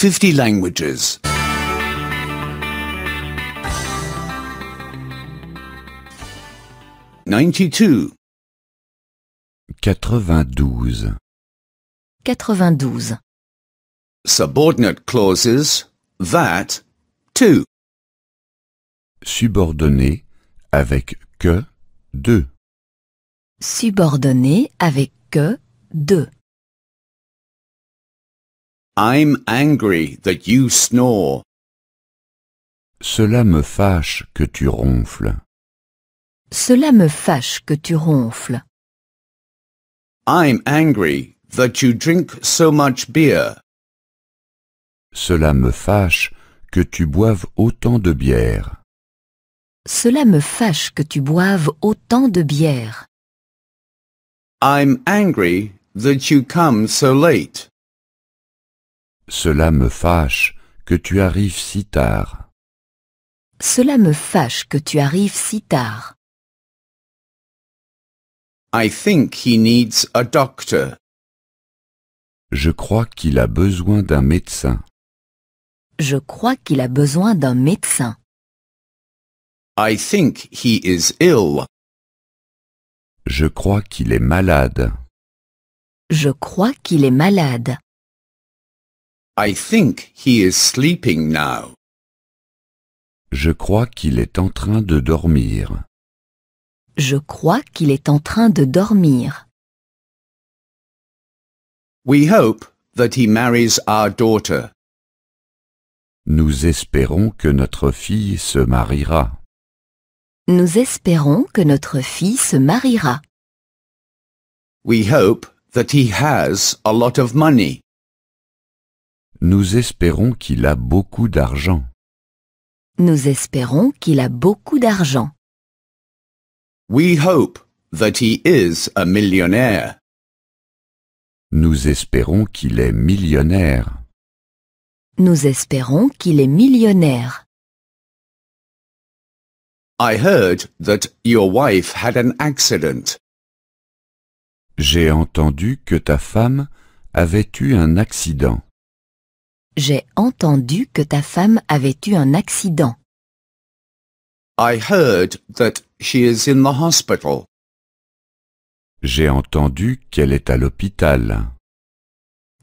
50 languages. 92. 92. 92. Subordinate clauses that to. Subordonné avec que deux. Subordonné avec que deux. I'm angry that you snore. Cela me fâche que tu ronfles. Cela me fâche que tu ronfles. I'm angry that you drink so much beer. Cela me fâche que tu boives autant de bière. Cela me fâche que tu boives autant de bière. I'm angry that you come so late. Cela me fâche que tu arrives si tard. Cela me fâche que tu arrives si tard. I think he needs a doctor. Je crois qu'il a besoin d'un médecin. Je crois qu'il a besoin d'un médecin. I think he is ill. Je crois qu'il est malade. Je crois qu'il est malade. I think he is sleeping now. Je crois qu'il est en train de dormir. Je crois qu'il est en train de dormir. We hope that he marries our daughter. Nous espérons que notre fille se mariera. Nous espérons que notre fille se mariera. We hope that he has a lot of money. Nous espérons qu'il a beaucoup d'argent. Nous espérons qu'il a beaucoup d'argent. We hope that he is a millionaire. Nous espérons qu'il est millionnaire. Nous espérons qu'il est millionnaire. I heard that your wife had an accident. J'ai entendu que ta femme avait eu un accident. J'ai entendu que ta femme avait eu un accident. J'ai entendu qu'elle est à l'hôpital.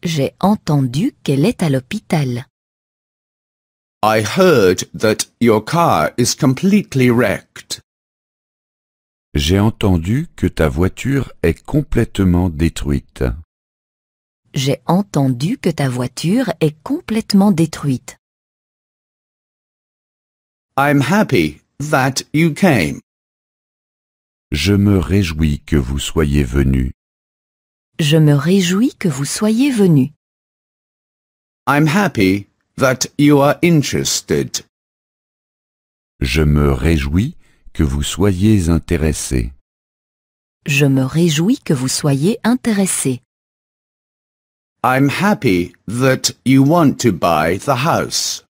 J'ai entendu qu'elle est à l'hôpital. J'ai entendu que ta voiture est complètement détruite. J'ai entendu que ta voiture est complètement détruite. I'm happy that you came. Je me réjouis que vous soyez venu. Je me réjouis que vous soyez venu. I'm happy that you are interested. Je me réjouis que vous soyez intéressé. Je me réjouis que vous soyez intéressé. I'm happy that you want to buy the house.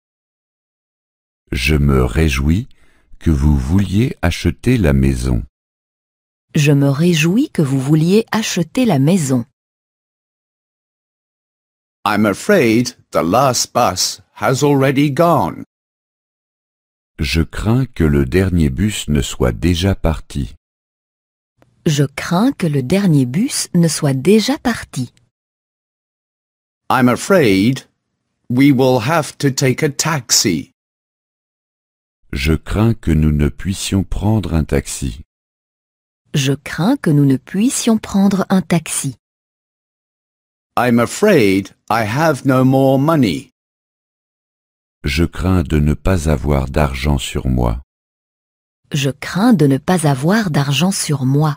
Je me réjouis que vous vouliez acheter la maison. Je me réjouis que vous vouliez acheter la maison. I'm afraid the last bus has already gone. Je crains que le dernier bus ne soit déjà parti. Je crains que le dernier bus ne soit déjà parti afraid we will have to take a taxi. Je crains que nous ne puissions prendre un taxi. Je crains que nous ne puissions prendre un taxi. afraid I have no more money. Je crains de ne pas avoir d'argent sur moi. Je crains de ne pas avoir d'argent sur moi.